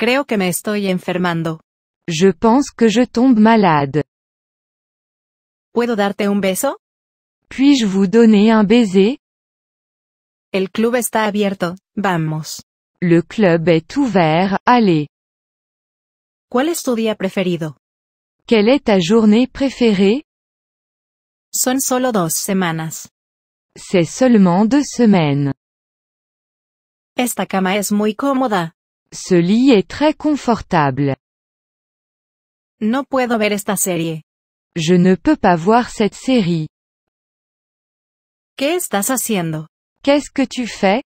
Creo que me estoy enfermando. Je pense que je tombe malade. Puedo darte un beso? Puis-je vous donner un baiser? El club está abierto, vamos. Le club est ouvert, allez. ¿Cuál es tu día preferido? Quelle est ta journée préférée? Son solo dos semanas. C'est seulement deux semaines. Esta cama es muy cómoda. Ce lit est très confortable. No puedo ver esta serie. Je ne peux pas voir cette série. ¿Qué estás haciendo? Qu'est-ce que tu fais?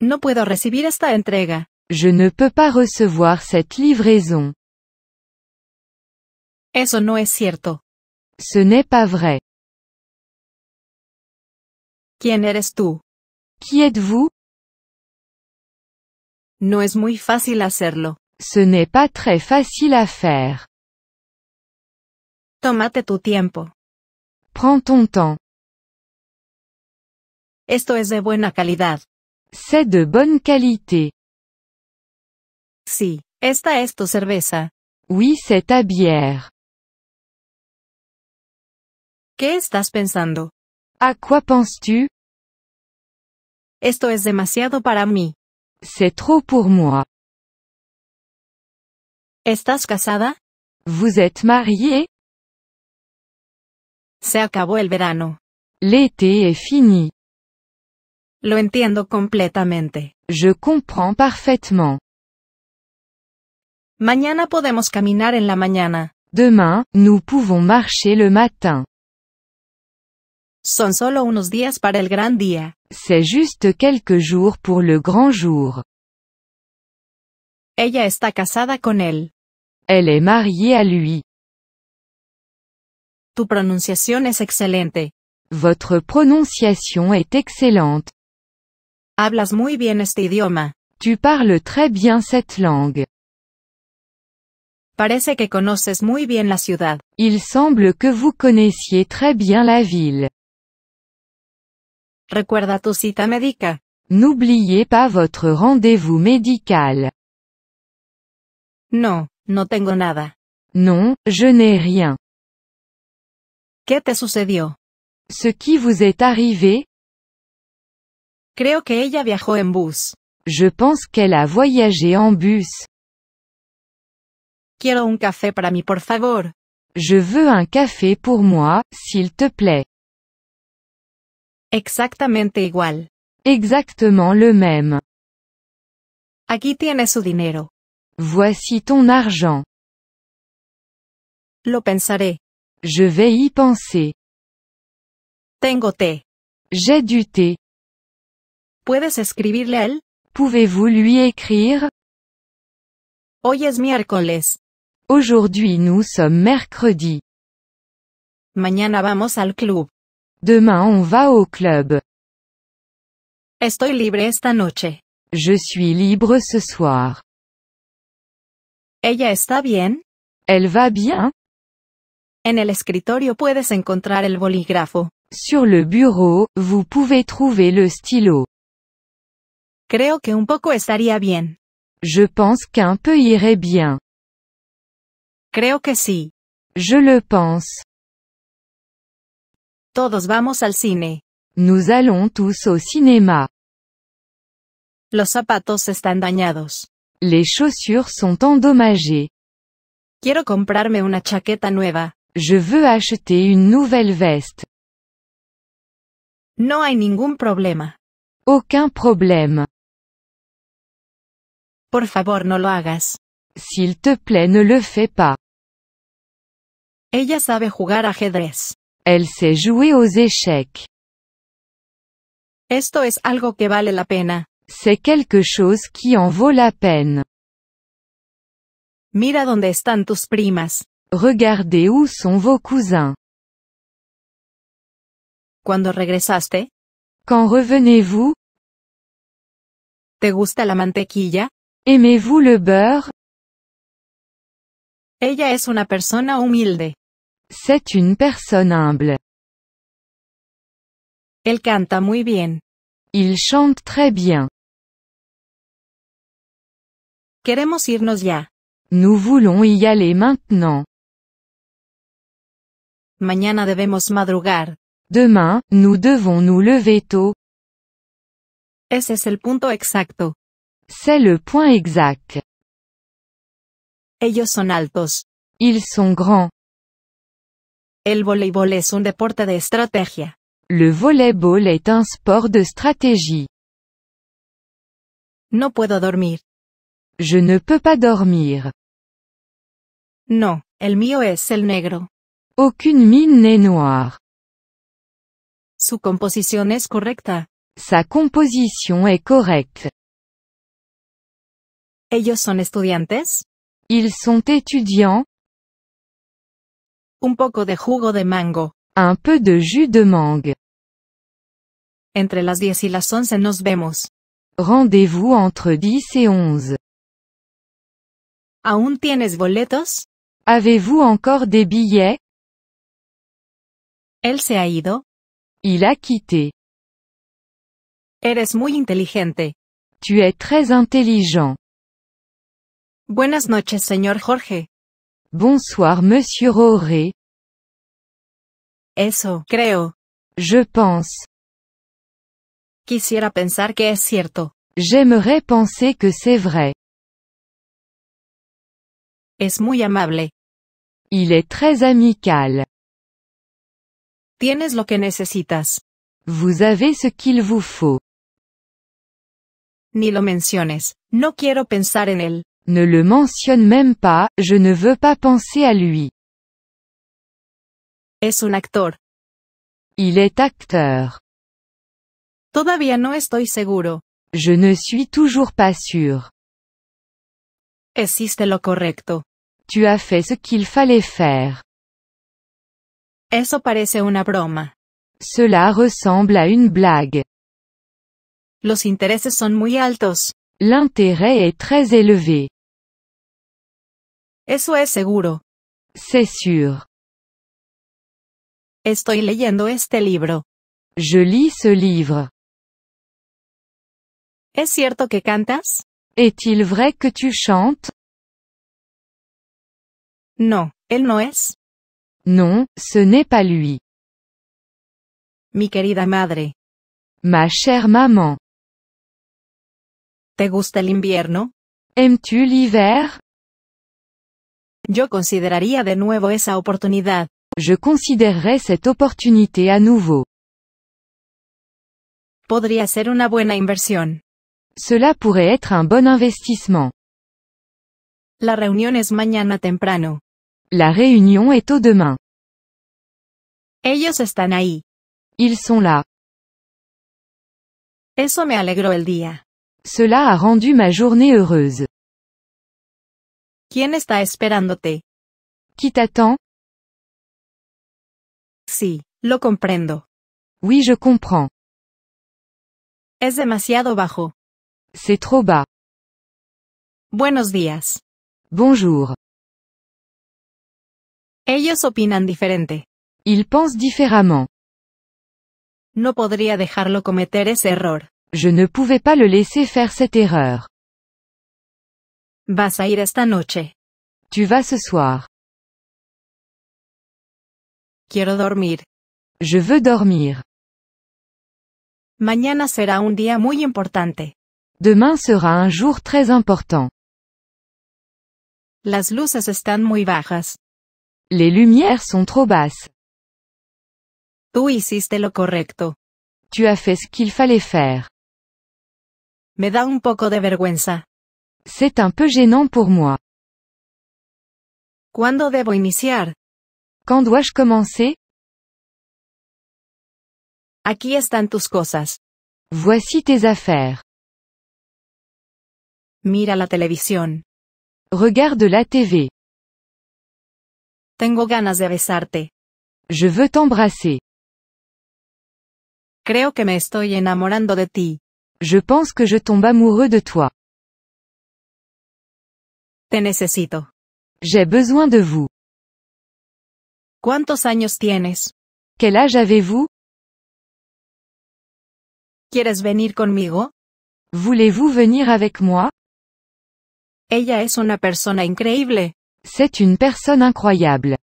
No puedo recibir esta entrega. Je ne peux pas recevoir cette livraison. Eso no es cierto. Ce n'est pas vrai. ¿Quién eres tu Qui êtes-vous? No es muy fácil hacerlo. Ce n'est pas très facile à faire. Tómate tu tiempo. Prends ton temps. Esto es de buena calidad. C'est de bonne qualité. Sí, esta es tu cerveza. Oui, c'est ta bière. ¿Qué estás pensando? ¿A quoi penses-tu? Esto es demasiado para mí. C'est trop pour moi. Est-ce ¿Estás casada? Vous êtes mariée? Se acabó el verano. L'été est fini. Lo entiendo completamente. Je comprends parfaitement. Mañana podemos caminar en la mañana. Demain, nous pouvons marcher le matin. Son solo unos días para el gran día. C'est juste quelques jours pour le grand jour. Ella está casada con él. Elle est mariée à lui. Tu pronunciación es excelente. Votre prononciation est excellente. Hablas muy bien este idioma. Tu parles très bien cette langue. Parece que conoces muy bien la ciudad. Il semble que vous connaissiez très bien la ville. Recuerda tu cita médica. N'oubliez pas votre rendez-vous médical. No, no tengo nada. Non, je n'ai rien. ¿Qué te sucedió? Ce qui vous est arrivé? Creo que ella viajó en bus. Je pense qu'elle a voyagé en bus. Quiero un café para mí, por favor. Je veux un café pour moi, s'il te plaît. Exactamente igual. Exactement le même. Aquí tiene su dinero. Voici ton argent. Lo pensaré. Je vais y penser. Tengo té. J'ai du thé. ¿Puedes escribirle a él? Pouvez-vous lui écrire? Hoy es miércoles. Aujourd'hui nous sommes mercredi. Mañana vamos al club. Demain on va au club. Estoy libre esta noche. Je suis libre ce soir. Ella está bien? Elle va bien? En el escritorio puedes encontrar el bolígrafo. Sur le bureau, vous pouvez trouver le stylo. Creo que un poco estaría bien. Je pense qu'un peu irait bien. Creo que sí. Je le pense. Todos vamos al cine. Nous allons tous au cinéma. Los zapatos están dañados. Les chaussures sont endommagées. Quiero comprarme una chaqueta nueva. Je veux acheter une nouvelle veste. No hay ningún problema. Aucun problema. Por favor, no lo hagas. S'il te plaît, ne le fais pas. Ella sabe jugar ajedrez. Elle sait jouer aux échecs. Esto es algo que vale la pena. C'est quelque chose qui en vaut la peine. Mira dónde están tus primas. Regardez où sont vos cousins. Cuando regresaste? Quand revenez-vous? Te gusta la mantequilla? Aimez-vous le beurre? Ella est une personne humilde. C'est une personne humble. Elle canta muy bien. Il chante très bien. Queremos irnos ya. Nous voulons y aller maintenant. Mañana debemos madrugar. Demain, nous devons nous lever tôt. Ese es el punto exacto. C'est le point exact. Ellos son altos. Ils sont grands. El voleibol es un deporte de estrategia. Le voleibol est un sport de stratégie. No puedo dormir. Je ne peux pas dormir. No, el mío es el negro. Aucune mine n'est noire. Su composición es correcta. Sa composition est correcte. Ellos son estudiantes? Ils sont étudiants? Un poco de jugo de mango. Un peu de jus de mangue. Entre las 10 y las 11 nos vemos. Rendez-vous entre 10 et 11. ¿Aún tienes boletos? Avez-vous encore des billets? Él se ha ido. Il a quitté. Eres muy inteligente. Tu es très intelligent. Buenas noches, señor Jorge. Bonsoir Monsieur Roré. Eso, creo. Je pense. Quisiera pensar que es cierto. J'aimerais penser que c'est vrai. Es muy amable. Il est très amical. Tienes lo que necesitas. Vous avez ce qu'il vous faut. Ni lo menciones. No quiero pensar en él. Ne le mentionne même pas, je ne veux pas penser à lui. Es un acteur? Il est acteur. Todavía no estoy seguro. Je ne suis toujours pas sûr. Existe lo correcto. Tu as fait ce qu'il fallait faire. Eso parece una broma. Cela ressemble à une blague. Los intereses son muy altos. L'intérêt est très élevé. Eso es seguro. C'est sûr. Estoy leyendo este libro. Je lis ce livre. ¿Es cierto que cantas? Est-il vrai que tu chantes? No, él no es. Non, ce n'est pas lui. Mi querida madre. Ma chère maman. ¿Te gusta el invierno? Aimes-tu l'hiver? Yo consideraría de nuevo esa oportunidad. Je considérerais cette opportunité à nouveau. Podría ser una buena inversión. Cela pourrait être un bon investissement. La reunión es mañana temprano. La réunion est au demain. Ellos están ahí. Ils sont là. Eso me alegró el día. Cela a rendu ma journée heureuse. ¿Quién está esperándote? Qui t'attend? Sí, lo comprendo. Oui, je comprends. Es demasiado bajo. C'est trop bas. Buenos días. Bonjour. Ellos opinan diferente. Ils pensent différemment. No podría dejarlo cometer ese error. Je ne pouvais pas le laisser faire cette erreur. Vas a ir esta noche. Tu vas ce soir. Quiero dormir. Je veux dormir. Mañana será un día muy importante. Demain sera un jour très important. Las luces están muy bajas. Les lumières sont trop basses. Tú hiciste lo correcto. Tu as fait ce qu'il fallait faire. Me da un poco de vergüenza. C'est un peu gênant pour moi. ¿Cuándo debo iniciar? Quand dois-je commencer? Aquí están tus cosas. Voici tes affaires. Mira la televisión. Regarde la TV. Tengo ganas de besarte. Je veux t'embrasser. Creo que me estoy enamorando de ti. Je pense que je tombe amoureux de toi. Te necesito. J'ai besoin de vous. ¿Cuántos años tienes? Quel âge avez-vous? ¿Quieres venir conmigo? Voulez-vous venir avec moi? Ella es una persona increíble. C'est une personne incroyable.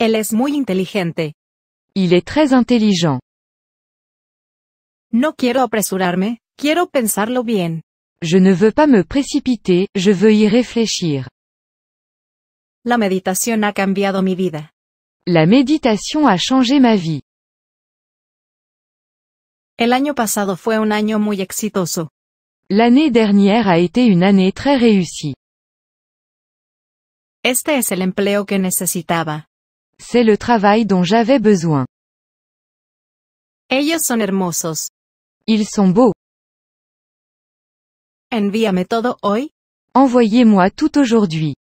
Elle es muy inteligente. Il est très intelligent. No quiero apresurarme, quiero pensarlo bien. Je ne veux pas me précipiter, je veux y réfléchir. La meditación ha cambiado mi vida. La méditation a changé ma vie. El año pasado fue un año muy exitoso. L'année dernière a été une année très réussie. Este es el empleo que necesitaba. C'est le travail dont j'avais besoin. Ellos son hermosos. Ils sont beaux. Envíame todo hoy. Envoyez-moi tout aujourd'hui.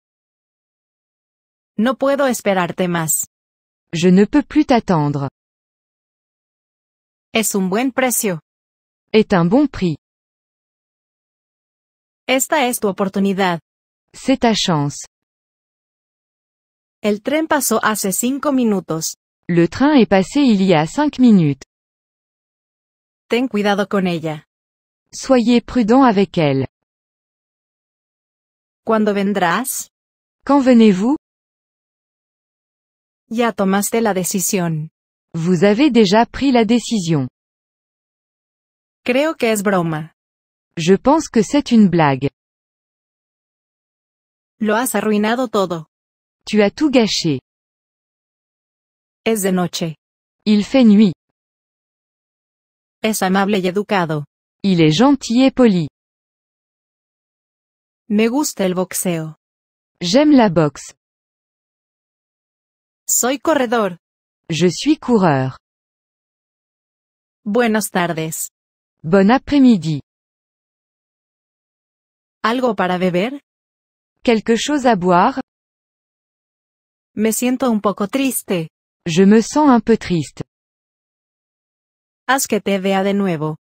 No puedo esperarte más. Je ne peux plus t'attendre. Es un buen precio. Est un bon prix. Esta es tu oportunidad. C'est ta chance. El tren pasó hace cinco minutos. Le train est passé il y a cinq minutes. Ten cuidado con ella. Soyez prudent avec elle. Cuando vendrás? Quand venez-vous? Ya tomaste la decisión. Vous avez déjà pris la décision. Creo que es broma. Je pense que c'est une blague. Lo has arruinado todo. Tu as tout gâché. Es de noche. Il fait nuit. Es amable y educado. Il est gentil et poli. Me gusta el boxeo. J'aime la boxe. Soy corredor. Je suis coureur. Buenas tardes. Bon après-midi. Algo para beber? Quelque chose à boire? Me siento un poco triste. Je me sens un peu triste. Haz que te vea de nuevo.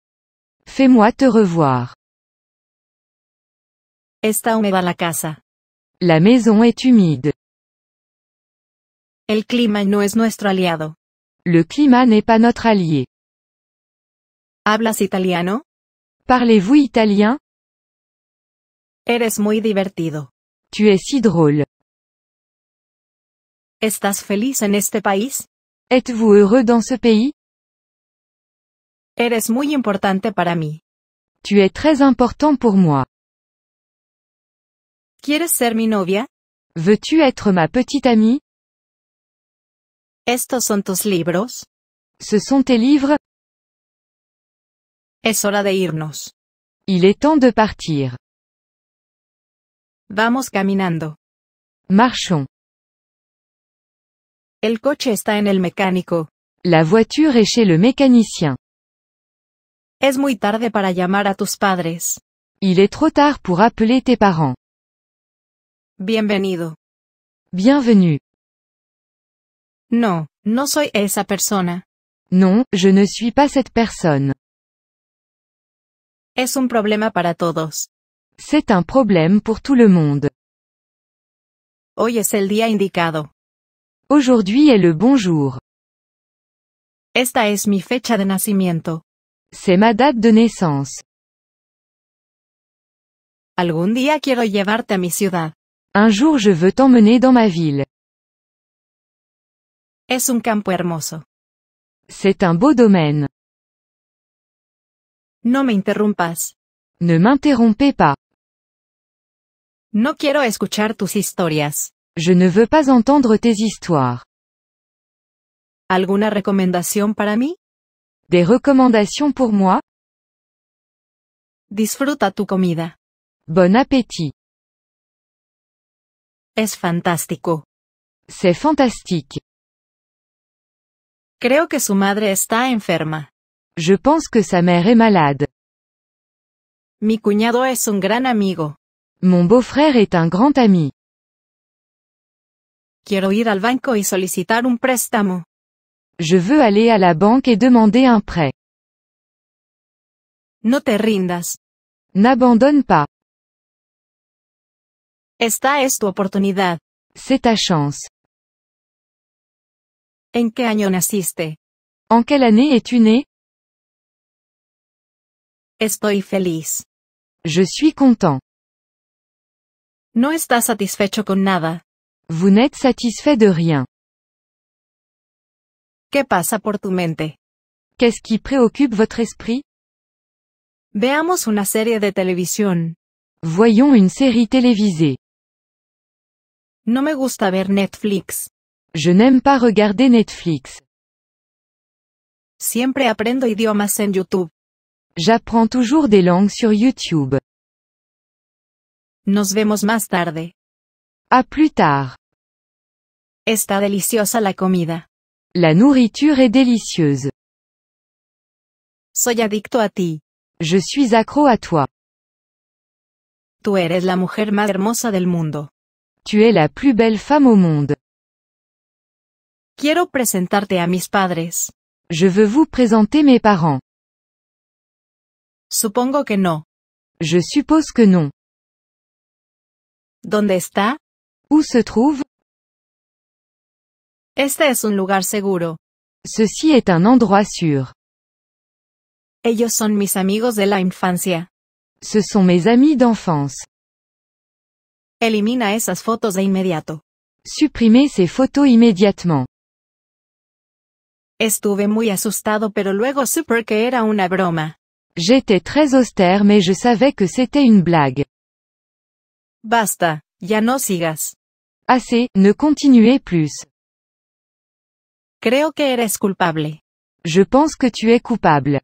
Fais-moi te revoir. Está húmeda la casa. La maison est humide. El clima no es nuestro aliado. Le climat n'est pas notre allié. ¿Hablas italiano? Parlez-vous italien? Eres muy divertido. Tu es si drôle. ¿Estás feliz en este país? Êtes-vous heureux dans ce pays? Eres muy importante para mí. Tu es très important pour moi. ¿Quieres ser mi novia? Veux-tu être ma petite amie? ¿Estos son tus libros? Ce sont tes livres? Es hora de irnos. Il est temps de partir. Vamos caminando. Marchons. El coche está en el mecánico. La voiture est chez le mécanicien. Es muy tarde para llamar a tus padres. Il est trop tard pour appeler tes parents. Bienvenido. Bienvenue. No, no soy esa persona. No, je ne suis pas cette personne. Es un problema para todos. C'est un problème pour tout le monde. Hoy es el día indicado. Aujourd'hui est le bon jour. Esta es mi fecha de nacimiento. C'est ma date de naissance. Algún día quiero llevarte a mi ciudad. Un jour je veux t'emmener dans ma ville. Es un campo hermoso. C'est un beau domaine. No me interrumpas. Ne m'interrompez pas. No quiero escuchar tus historias. Je ne veux pas entendre tes histoires. Alguna recomendación para mí? Des recommandations pour moi Disfruta tu comida. Bon appétit. Es fantástico. C'est fantastique. Creo que su madre está enferma. Je pense que sa mère est malade. Mi cuñado es un gran amigo. Mon beau-frère est un grand ami. Quiero ir al banco y solicitar un préstamo. Je veux aller à la banque et demander un prêt. No te rindas. N'abandonne pas. Esta es tu oportunidad. C'est ta chance. ¿En qué año naciste? En quelle année es-tu né? Estoy feliz. Je suis content. No estás satisfecho con nada. Vous n'êtes satisfait de rien. ¿Qué pasa por tu mente? Qu'est-ce qui préoccupe votre esprit? Veamos una serie de televisión. Voyons une série télévisée. No me gusta ver Netflix. Je n'aime pas regarder Netflix. Siempre aprendo idiomas en YouTube. J'apprends toujours des langues sur YouTube. Nos vemos más tarde. A plus tard. Está deliciosa la comida. La nourriture est délicieuse. Soy adicto a ti. Je suis accro à toi. Tu eres la mujer más hermosa del mundo. Tu es la plus belle femme au monde. Quiero presentarte a mis padres. Je veux vous présenter mes parents. Supongo que no. Je suppose que non. ¿Dónde está? Où se trouve? Este es un lugar seguro. Ceci est un endroit sûr. Ellos son mis amigos de la infancia. Ce sont mes amis d'enfance. Elimina esas fotos de inmediato. Supprimez ces photos immédiatement. Estuve muy asustado pero luego supe que era una broma. J'étais très austère mais je savais que c'était une blague. Basta, ya no sigas. Assez, ne continuez plus. Creo que eres culpable. Je pense que tu es coupable.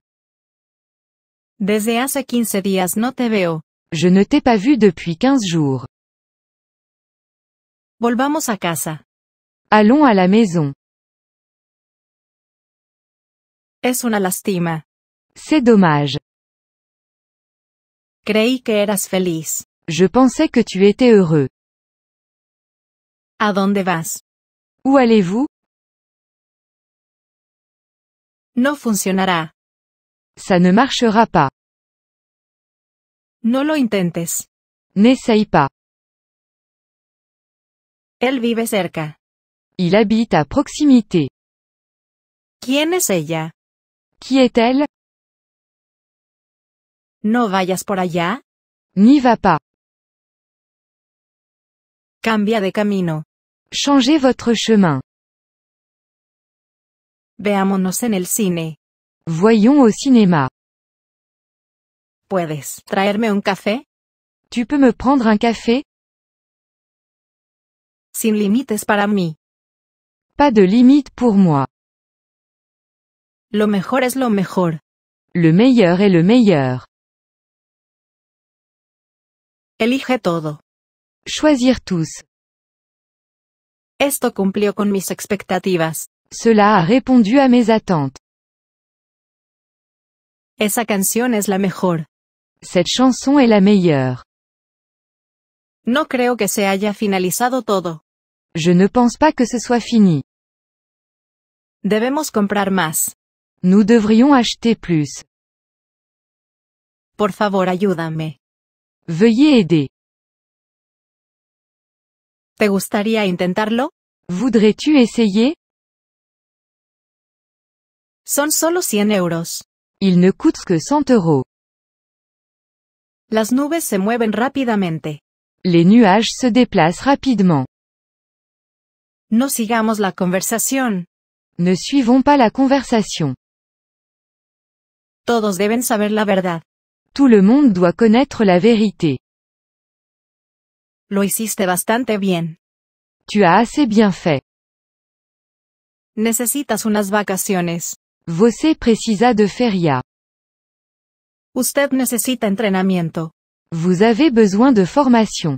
Desde hace 15 días no te veo. Je ne t'ai pas vu depuis 15 jours. Volvamos a casa. Allons à la maison. Es una lastima. C'est dommage. Creí que eras feliz. Je pensais que tu étais heureux. ¿A dónde vas? Où allez-vous? No funcionará. Ça ne marchera pas. No lo intentes. N'essaye pas. Él vive cerca. Il habite à proximité. ¿Quién es ella? Qui est-elle? No vayas por allá. N'y va pas. Cambia de camino. Changez votre chemin. Veámonos en el cine. Voyons au cinéma. ¿Puedes traerme un café? Tu peux me prendre un café? Sin límites para mí. Pas de limite pour moi. Lo mejor es lo mejor. Le meilleur est le meilleur. Elige todo. Choisir tous. Esto cumplió con mis expectativas. Cela a répondu à mes attentes. Esa canción es la mejor. Cette chanson est la meilleure. No creo que se haya finalizado todo. Je ne pense pas que ce soit fini. Debemos comprar más. Nous devrions acheter plus. Por favor, ayúdame. Veuillez aider. ¿Te gustaría intentarlo? Voudrais-tu essayer? Son solo 100 euros. Il ne coûte que 100 euros. Las nubes se mueven rápidamente. Les nuages se déplacent rapidement. No sigamos la conversación. Ne suivons pas la conversation. Todos deben saber la verdad. Tout le monde doit connaître la vérité. Lo hiciste bastante bien. Tu as assez bien fait. Necesitas unas vacaciones. Você précisa de feria. Usted necesita entrenamiento. Vous avez besoin de formation.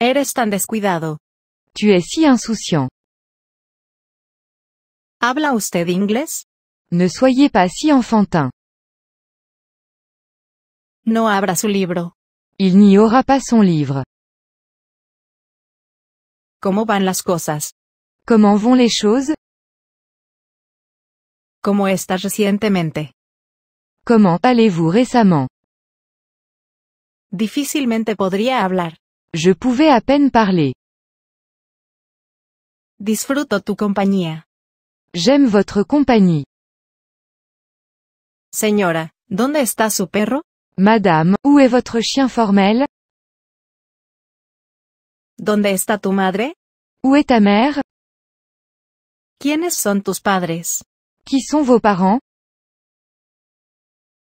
Eres tan descuidado. Tu es si insouciant. Habla usted inglés? Ne soyez pas si enfantin. No abra su libro. Il n'y aura pas son livre. ¿Cómo van las cosas? Comment vont les choses? ¿Cómo recientemente? Comment allez-vous récemment? Difícilmente podría hablar. Je pouvais à peine parler. Disfruto tu compañía. J'aime votre compagnie. Señora, ¿dónde está su perro? Madame, où est votre chien formel? ¿Dónde está tu madre? Où est ta mère? ¿Quiénes son tus padres? Qui sont vos parents?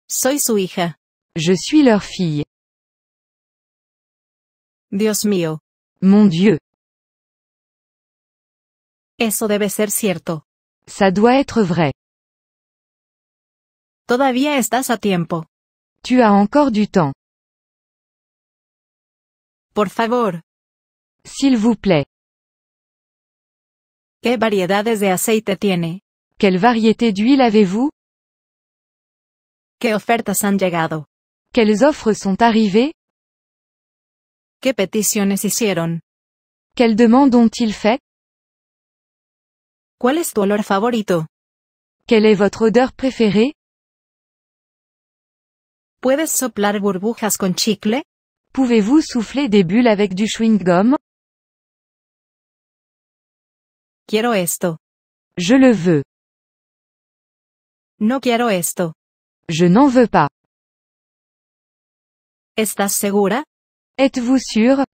Soy su hija. Je suis leur fille. Dios mío. Mon Dieu. Eso debe ser cierto. Ça doit être vrai. Todavía estás a tiempo. Tu as encore du temps. Por favor. S'il vous plaît. ¿Qué variedades de aceite tiene? Quelle variété d'huile avez-vous? Quelles offres sont arrivées? Quelles demandes ont-ils fait? ¿Cuál tu favorito? Quelle est votre odeur préférée? ¿Puedes burbujas con chicle? Pouvez-vous souffler des bulles avec du chewing-gum? Quiero esto. Je le veux. No quiero esto. Je n'en veux pas. ¿Estás segura? Êtes-vous sûr?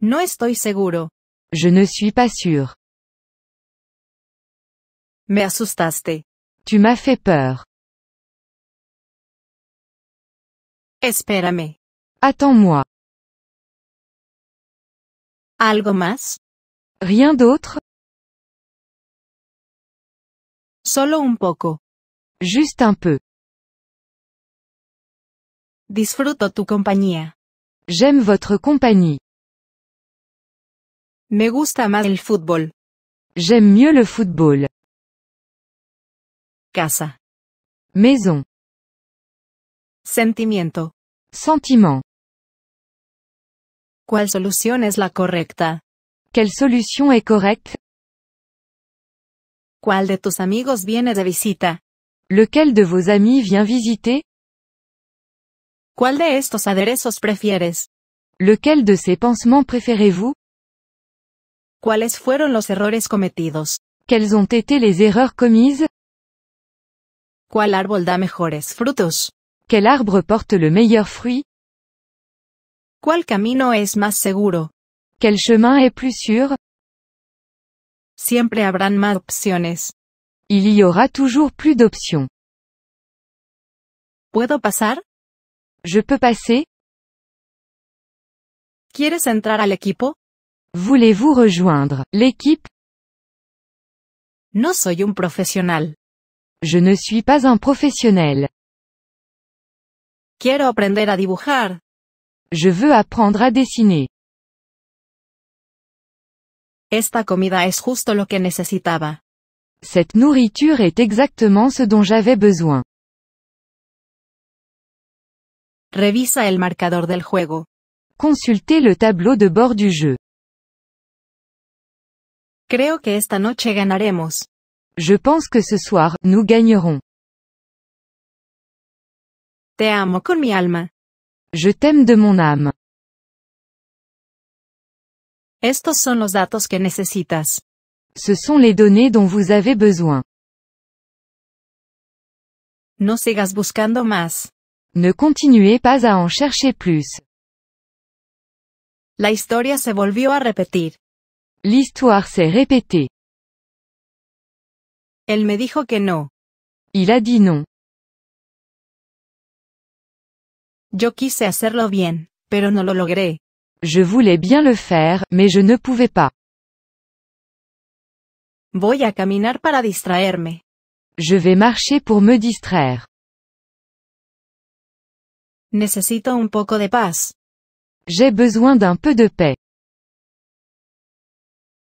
No estoy seguro. Je ne suis pas sûr. Me asustaste. Tu m'as fait peur. Espérame. Attends-moi. Algo más? Rien d'autre? Solo un poco. Juste un peu. Disfruto tu compañía. J'aime votre compagnie. Me gusta más el fútbol. J'aime mieux le football. Casa. Maison. Sentimiento. Sentiment. ¿Cuál solución es la correcta? Quelle solution est correcte? ¿Cuál de tus amigos viene de visita? Lequel de vos amis vient visiter? ¿Cuál de estos aderezos prefieres? Lequel de ces pansements préférez-vous? ¿Cuáles fueron los errores cometidos? Quelles ont été les erreurs commises? ¿Cuál árbol da mejores frutos? Quel arbre porte le meilleur fruit? ¿Cuál camino es más seguro? Quel chemin est plus sûr? Siempre habrán más opciones. Il y aura toujours plus d'options. ¿Puedo pasar? Je peux passer? ¿Quieres entrar al equipo? Voulez-vous rejoindre l'équipe? No soy un profesional. Je ne suis pas un professionnel. Quiero aprender a dibujar. Je veux apprendre à dessiner. Esta comida es justo lo que necesitaba. Cette nourriture est exactement ce dont j'avais besoin. Revisa el marcador del juego. Consultez le tableau de bord du jeu. Creo que esta noche ganaremos. Je pense que ce soir, nous gagnerons. Te amo con mi alma. Je t'aime de mon âme. Estos son los datos que necesitas. Ce sont les données dont vous avez besoin. No sigas buscando más. Ne continuez pas à en chercher plus. La historia se volvió a repetir. L'histoire s'est répétée. Él me dijo que no. Il a dit non. Yo quise hacerlo bien, pero no lo logré. Je voulais bien le faire, mais je ne pouvais pas. Voy a caminar para distraerme. Je vais marcher pour me distraire. Necesito un poco de paz. J'ai besoin d'un peu de paix.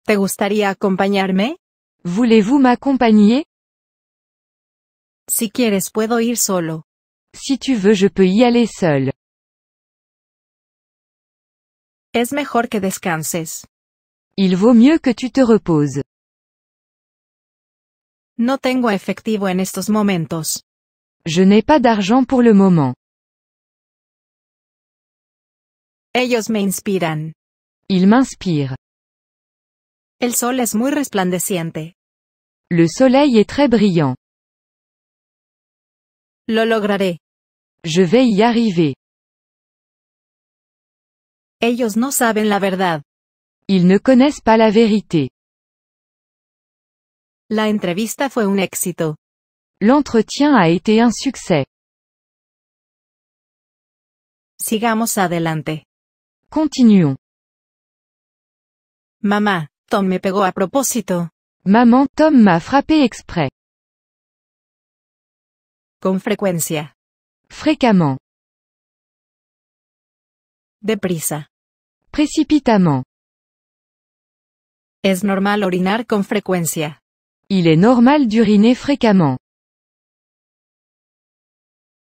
¿Te gustaría acompañarme? Voulez-vous m'accompagner? Si quieres puedo ir solo. Si tu veux je peux y aller seul. Es mejor que descanses. Il vaut mieux que tu te reposes. No tengo efectivo en estos momentos. Je n'ai pas d'argent pour le moment. Ellos me inspiran. Ils m'inspirent. El sol es muy resplandeciente. Le soleil est très brillant. Lo lograré. Je vais y arriver. Ellos no saben la verdad. Ils ne connaissent pas la vérité. La entrevista fue un éxito. L'entretien a été un succès. Sigamos adelante. Continuons. Mamá, Tom me pegó a propósito. Maman, Tom m'a frappé exprès. Con frecuencia. Fréquemment. Deprisa. Précipitamment. Es normal orinar con frecuencia. Il est normal d'uriner fréquemment.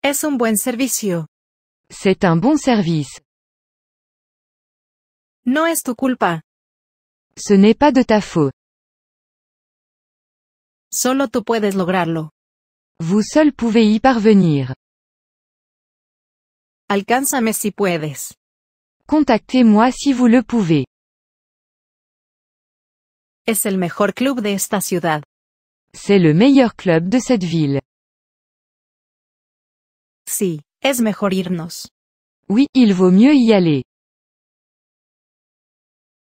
Es un buen servicio. C'est un bon service. No es tu culpa. Ce n'est pas de ta faute. Solo tú puedes lograrlo. Vous seul pouvez y parvenir. Alcánzame si puedes. Contactez-moi si vous le pouvez. Es el mejor club de esta ciudad. C'est le meilleur club de cette ville. Sí, es mejor irnos. Oui, il vaut mieux y aller.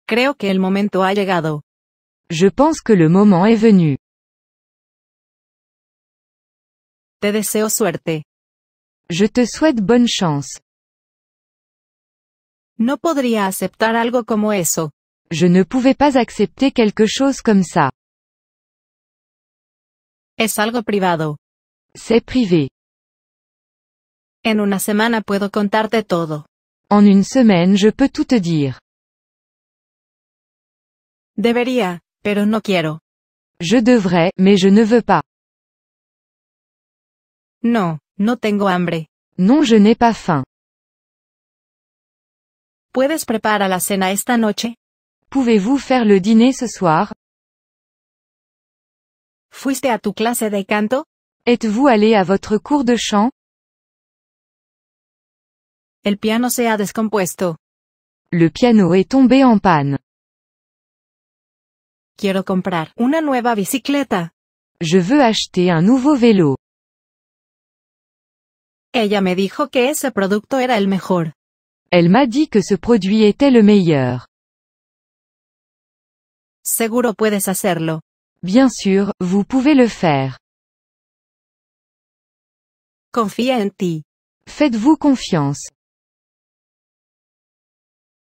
Creo que el momento ha llegado. Je pense que le moment est venu. Te deseo suerte. Je te souhaite bonne chance. No podría aceptar algo como eso. Je ne pouvais pas accepter quelque chose comme ça. Es algo privado. C'est privé. En una semana puedo contarte todo. En une semaine, je peux tout te dire. Debería, pero no quiero. Je devrais, mais je ne veux pas. No, no tengo hambre. Non, je n'ai pas faim. ¿Puedes preparar la cena esta noche? Pouvez-vous faire le dîner ce soir? Fuiste a tu clase de canto? Êtes-vous allé à votre cours de chant? El piano se ha descompuesto. Le piano est tombé en panne. Quiero comprar una nueva bicicleta. Je veux acheter un nouveau vélo. Ella me dijo que ese producto era el mejor. Elle m'a dit que ce produit était le meilleur. Seguro puedes hacerlo. Bien sûr, vous pouvez le faire. Confía en ti. Faites-vous confiance.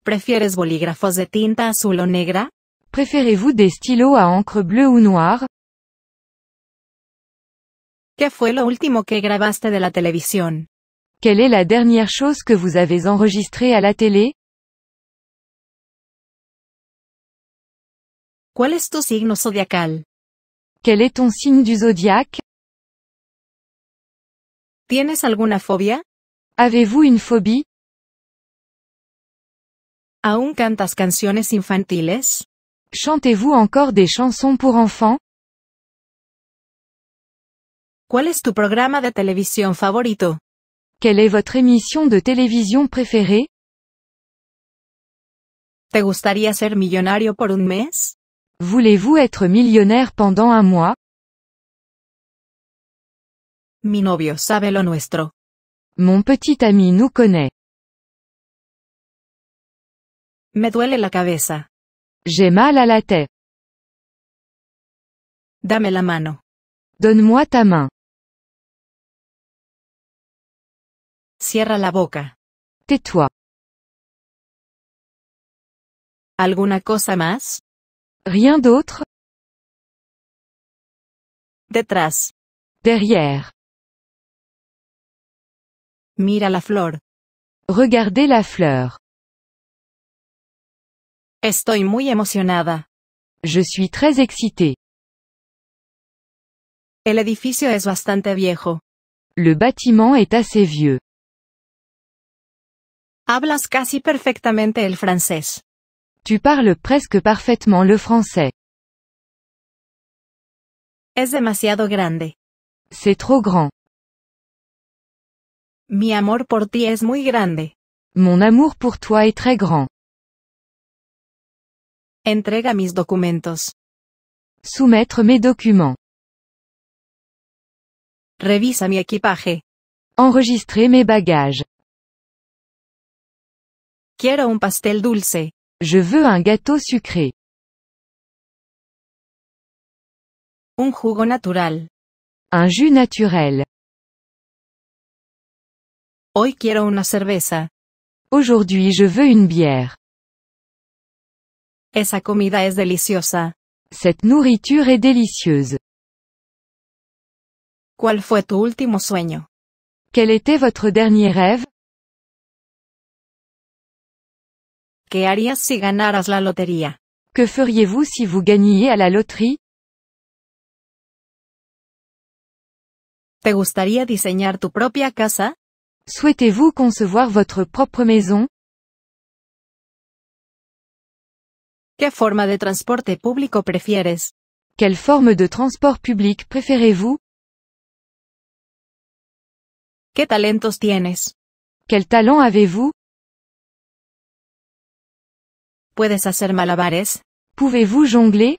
¿Prefieres bolígrafos de tinta azul o negra? Préférez-vous des stylos à encre bleue ou noire? Que fue lo último que grabaste de la televisión? Quelle est la dernière chose que vous avez enregistrée à la télé? ¿Cuál es tu signo zodiacal? Quel est ton signe du zodiaque? ¿Tienes alguna fobia? Avez-vous une phobie? ¿Aún cantas canciones infantiles? Chantez-vous encore des chansons pour enfants? Quel est tu programme de télévision favorito? Quelle est votre émission de télévision préférée? ¿Te gustaría ser millonario por un mes? Voulez-vous être millionnaire pendant un mois? Mi novio sabe lo nuestro. Mon petit ami nous connaît. Me duele la cabeza. J'ai mal à la tête. Dame la mano. Donne-moi ta main. Cierra la boca. Tais-toi. ¿Alguna cosa más? Rien d'autre. Detrás. Derrière. Mira la flor. Regardez la fleur. Estoy muy emocionada. Je suis très excitée. El edificio es bastante viejo. Le bâtiment est assez vieux. Hablas casi perfectamente el francés. Tu parles presque parfaitement le français. Es demasiado grande. C'est trop grand. Mi amor por ti es muy grande. Mon amour pour toi est très grand. Entrega mis documentos. Soumettre mes documents. Revisa mi equipaje. Enregistrer mes bagages. Quiero un pastel dulce. Je veux un gâteau sucré. Un jugo natural. Un jus naturel. Hoy quiero una cerveza. Aujourd'hui je veux une bière. Esa comida es deliciosa. Cette nourriture est délicieuse. ¿Cuál fue tu último sueño? Quel était votre dernier rêve? ¿Qué harías si ganaras la lotería? Que feriez-vous si vous gagniez à la loterie? ¿Te gustaría diseñar tu propia casa? Souhaitez-vous concevoir votre propre maison? ¿Qué forma de transporte público prefieres? Quelle forme de transport public préférez-vous? ¿Qué talentos tienes? Quel talent avez-vous? ¿Puedes hacer malabares? Pouvez-vous jongler?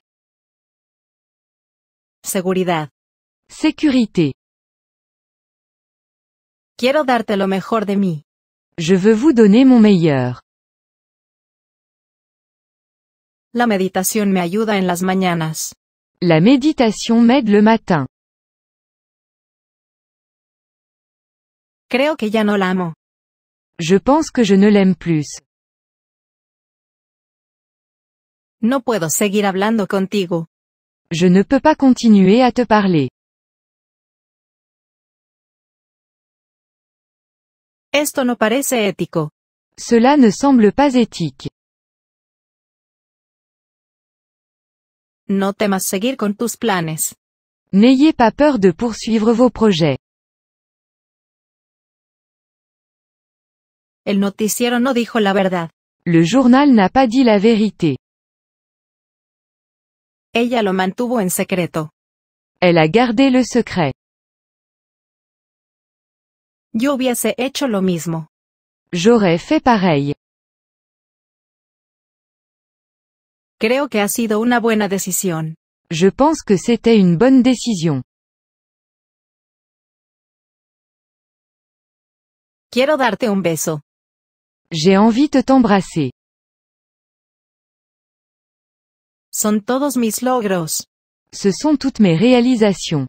Seguridad. Sécurité. Quiero darte lo mejor de mí. Je veux vous donner mon meilleur. La méditation me ayuda en las mañanas. La méditation m'aide le matin. Creo que ya no la amo. Je pense que je ne l'aime plus. No puedo seguir hablando contigo. Je ne peux pas continuer à te parler. Esto no parece ético. Cela ne semble pas éthique. No temas seguir con tus planes. N'ayez pas peur de poursuivre vos projets. El noticiero no dijo la verdad. Le journal n'a pas dit la vérité. Ella lo mantuvo en secreto. Elle a gardé le secret. Yo hubiese hecho lo mismo. J'aurais fait pareil. Creo que ha sido una buena decisión. Je pense que c'était une bonne décision. Quiero darte un beso. J'ai envie de t'embrasser. Son todos mis logros. Ce son toutes mes réalisations.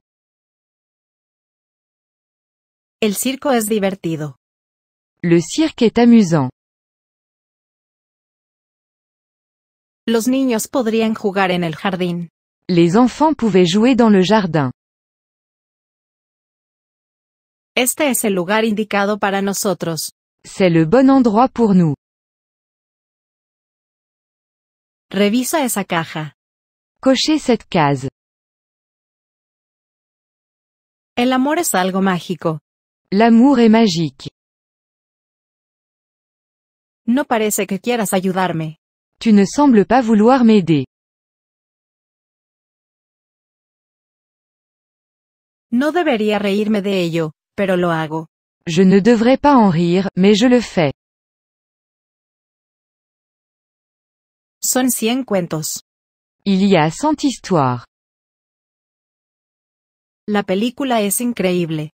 El circo es divertido. Le cirque est amusant. Los niños podrían jugar en el jardín. Les enfants pouvaient jouer dans le jardin. Este es el lugar indicado para nosotros. C'est le bon endroit pour nous. Revisa esa caja. Cochez cette case. El amor es algo mágico. L'amour est magique. No parece que quieras ayudarme. Tu ne sembles pas vouloir m'aider. No debería reírme de ello, pero lo hago. Je ne devrais pas en rire, mais je le fais. Son 100 cuentos. Il y a cent histoires. La película est increíble.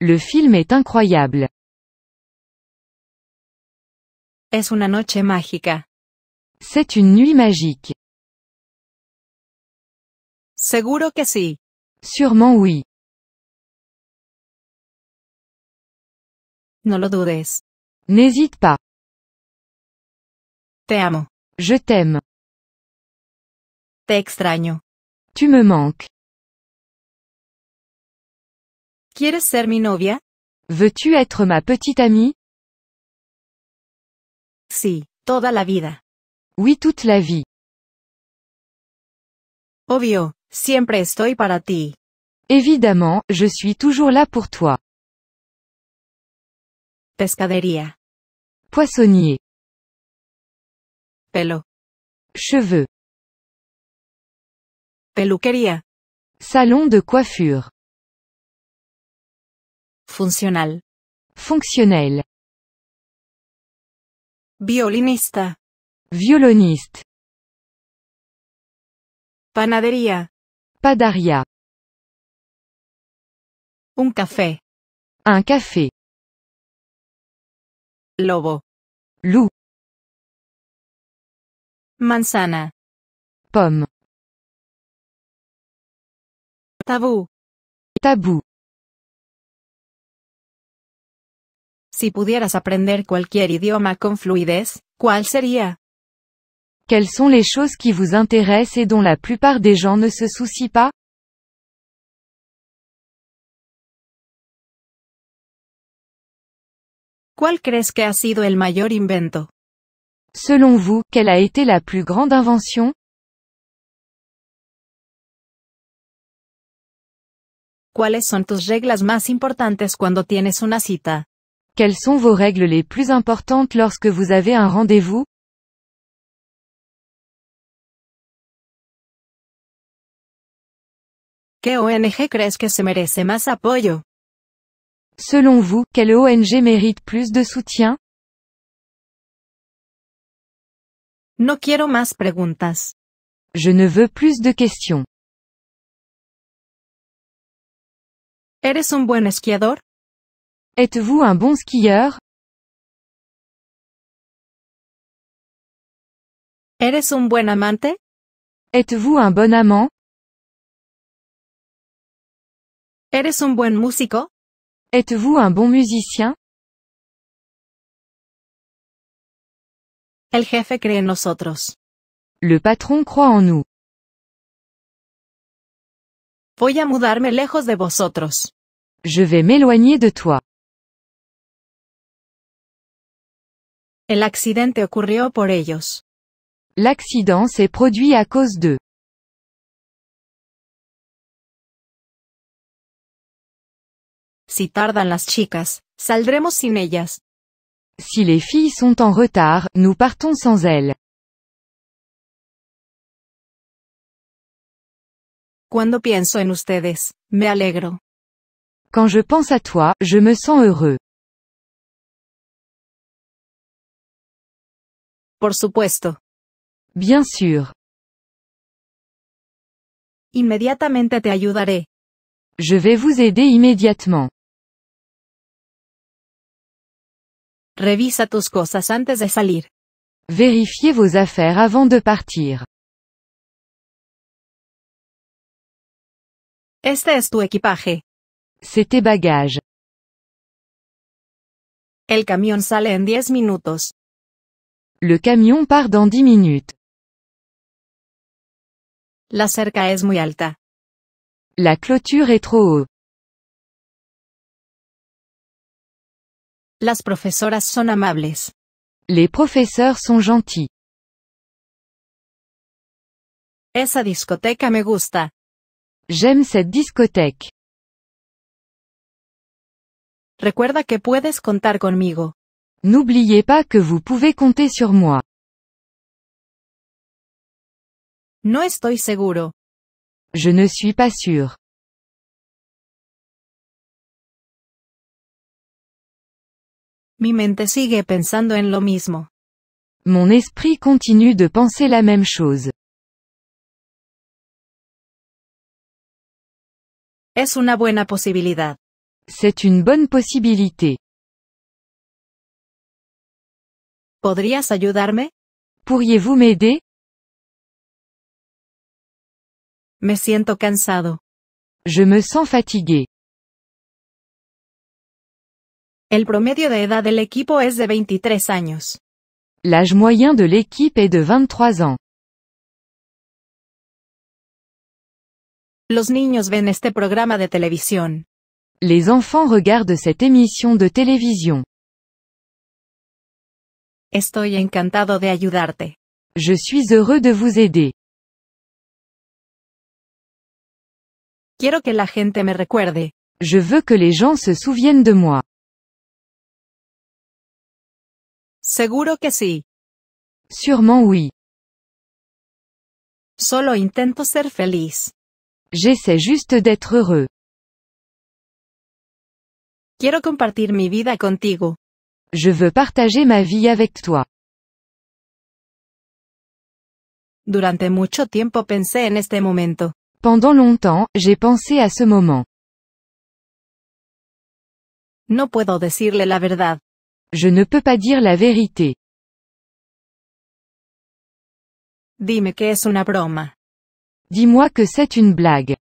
Le film est incroyable. Es una noche mágica. C'est une nuit magique. Seguro que sí. Sûrement oui. No lo dudes. N'hésite pas. Te amo. Je t'aime. Te extraño. Tu me manques. ¿Quieres ser mi novia? Veux-tu être ma petite amie? Si, toda la vida. Oui, toute la vie. Obvio, siempre estoy para ti. Évidemment, je suis toujours là pour toi. Pescadería. Poissonnier. Pelo. Cheveux. Peluquería. Salon de coiffure. Funcional. Fonctionnel. Violinista. Violoniste. Panadería. Padaria. Un café. Un café. Lobo. Loup. Manzana. Pomme. Tabou. Tabou. Si pudieras aprender cualquier idioma con fluidez, ¿cuál sería? Quelles sont les choses qui vous intéressent et dont la plupart des gens ne se soucient pas? ¿Cuál crees que ha sido el mayor invento? Selon vous, quelle a été la plus grande invention ¿Cuáles son tus reglas más importantes cuando tienes una cita? Quelles sont vos règles les plus importantes lorsque vous avez un rendez-vous ¿Qué ONG crees que se merece más apoyo? Selon vous, quelle ONG mérite plus de soutien No quiero más preguntas. Je ne veux plus de questions. Eres un buen esquiador? Êtes-vous un bon skieur? Eres un buen amante? Êtes-vous un bon amant? Eres un buen músico? Êtes-vous un bon musicien? El jefe cree en nosotros. Le patrón croit en nous. Voy a mudarme lejos de vosotros. Je vais m'éloigner de toi. El accidente ocurrió por ellos. L'accident s'est produit à cause d'eux. Si tardan las chicas, saldremos sin ellas. Si les filles sont en retard, nous partons sans elles. Cuando pienso en ustedes, me alegro. Quand je pense à toi, je me sens heureux. Por supuesto. Bien sûr. Inmediatamente te ayudaré. Je vais vous aider immédiatement. Revisa tus cosas antes de salir. Vérifiez vos affaires avant de partir. Este es tu equipaje. C'est tes bagages. El camión sale en 10 minutos. Le camion part dans 10 minutes. La cerca es muy alta. La clôture est trop haute. Las profesoras son amables. Les professeurs sont gentils. Esa discoteca me gusta. J'aime cette discothèque. Recuerda que puedes contar conmigo. N'oubliez pas que vous pouvez compter sur moi. No estoy seguro. Je ne suis pas sûr. Mi mente sigue pensando en lo mismo. Mon esprit continue de penser la même chose. Es una buena posibilidad. C'est une bonne possibilité. ¿Podrías ayudarme? Pourriez-vous m'aider? Me siento cansado. Je me sens fatigué. El promedio de edad del equipo es de 23 años. L'âge moyen de l'équipe est de 23 ans. Los niños ven este programa de televisión. Les enfants regardent cette émission de télévision. Estoy encantado de ayudarte. Je suis heureux de vous aider. Quiero que la gente me recuerde. Je veux que les gens se souviennent de moi. Seguro que sí. Sûrement oui. Solo intento ser feliz. J'essaie juste d'être heureux. Quiero compartir mi vida contigo. Je veux partager ma vie avec toi. Durante mucho tiempo pensé en este momento. Pendant longtemps, j'ai pensé à ce moment. No puedo decirle la verdad. Je ne peux pas dire la vérité. Dime que es una broma. Dis-moi que c'est une blague.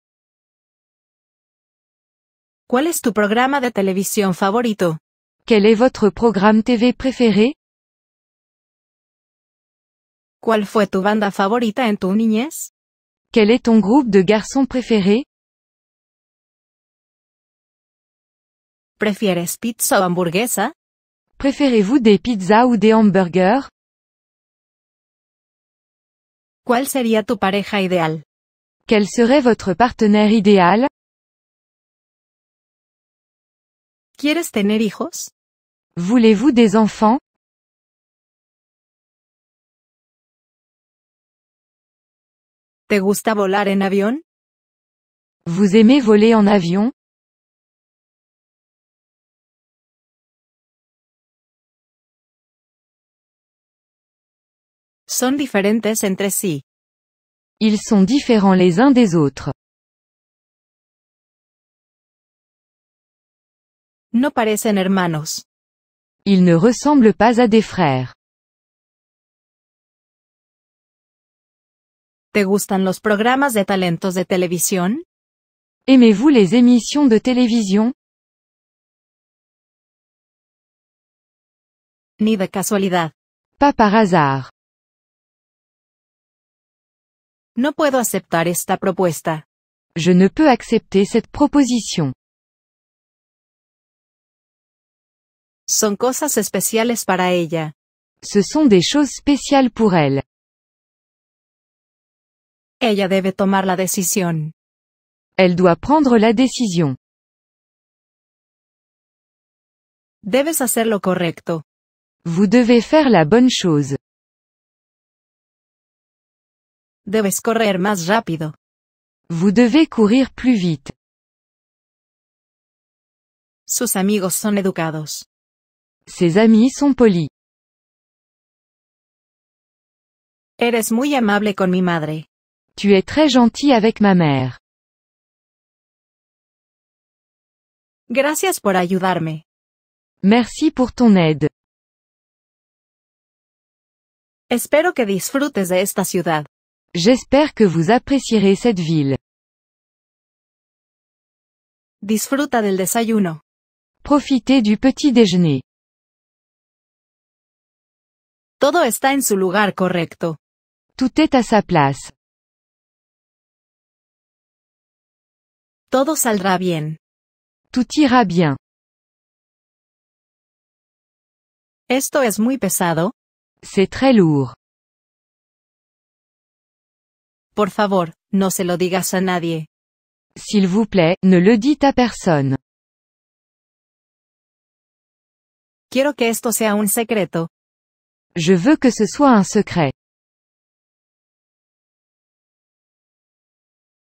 ¿Cuál es tu programa de televisión favorito? Quel est votre programme TV préféré? ¿Cuál fue tu banda favorita en tu niñez? Quel est ton groupe de garçons préféré? ¿Prefieres pizza o hamburguesa? Préférez-vous des pizzas ou des hamburgers? ¿Cuál pareja Quel serait votre partenaire idéal? ¿Quieres tener hijos? Voulez-vous des enfants? ¿Te gusta volar en Vous aimez voler en avion? son entre Ils sont différents les uns des autres. No parecen hermanos. Ils ne ressemblent pas à des frères. ¿Te gustan los programas de talentos de televisión? Aimez-vous les émissions de télévision? Ni de casualidad. Pas par hasard. No puedo aceptar esta propuesta. Je ne peux accepter cette proposition. Son cosas especiales para ella. Ce sont des choses spéciales pour elle. Ella debe tomar la decisión. Elle doit prendre la décision. Debes hacer lo correcto. Vous devez faire la bonne chose. Debes correr más rápido. Vous devez courir plus vite. Sus amigos son educados. Ses amis sont polis. Eres muy amable con mi madre. Tu es très gentil avec ma mère. Gracias por ayudarme. Merci pour ton aide. Espero que disfrutes de esta ciudad. J'espère que vous apprécierez cette ville. Disfruta del desayuno. Profitez du petit déjeuner. Todo está en su lugar correcto. Tout est à sa place. Todo saldrá bien. Tout ira bien. Esto es muy pesado. C'est très lourd. Por favor, no se lo digas a nadie. S'il vous plaît, ne le dites à personne. Quiero que esto sea un secreto. Je veux que ce soit un secret.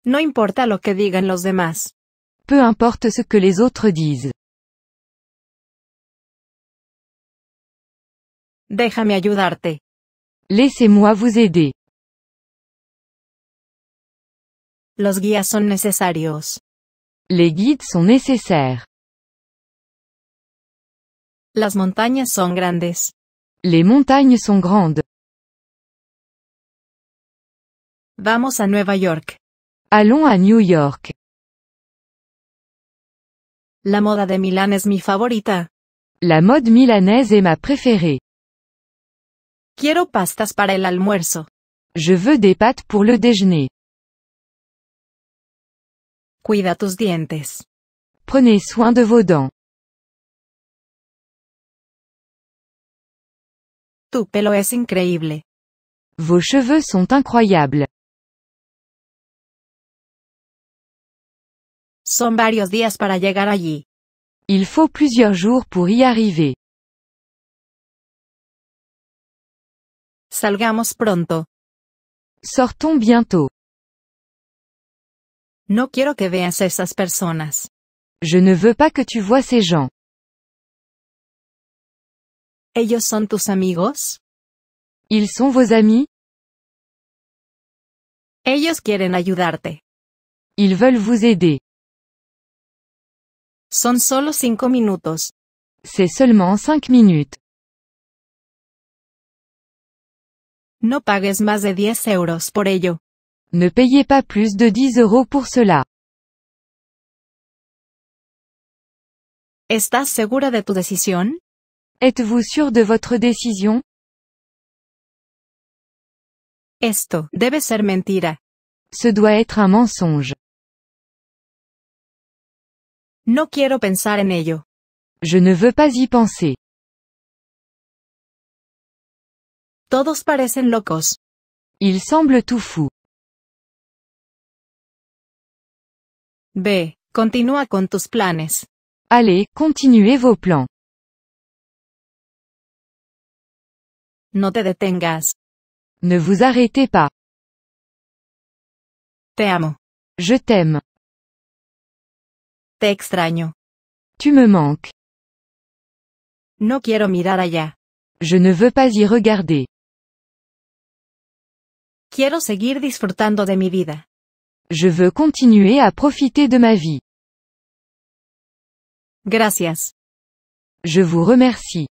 No importa lo que digan los demás. Peu importe ce que les autres disent. Déjame ayudarte. Laissez-moi vous aider. Los guías son necesarios. Les guides sont nécessaires. Las montagnes sont grandes. Les montagnes sont grandes. Vamos a Nueva York. Allons à New York. La moda de Milan es mi favorita. La mode milanaise est ma préférée. Quiero pastas para el almuerzo. Je veux des pâtes pour le déjeuner. Cuida tus dientes. Prenez soin de vos dents. Tu pelo es increíble. Vos cheveux sont incroyables. Son varios días para llegar allí. Il faut plusieurs jours pour y arriver. Salgamos pronto. Sortons bientôt. No quiero que veas esas personas. Je ne veux pas que tu vois ces gens. Ellos son tus amigos? Ils sont vos amis? Ellos quieren ayudarte. Ils veulent vous aider. Son solo cinco minutos. C'est seulement cinq minutes. No pagues más de 10 euros por ello. Ne payez pas plus de 10 euros pour cela. ¿Estás segura de tu decisión? Êtes-vous sûr de votre décision? Esto debe ser mentira. Ce doit être un mensonge. No quiero pensar en ello. Je ne veux pas y penser. Todos parecen locos. Ils semblent tout fous. B. Continúa con tus planes. Allez, continuez vos plans. No te detengas. Ne vous arrêtez pas. Te amo. Je t'aime. Te extraño. Tu me manques. No quiero mirar allá. Je ne veux pas y regarder. Quiero seguir disfrutando de mi vida. Je veux continuer à profiter de ma vie. Gracias. Je vous remercie.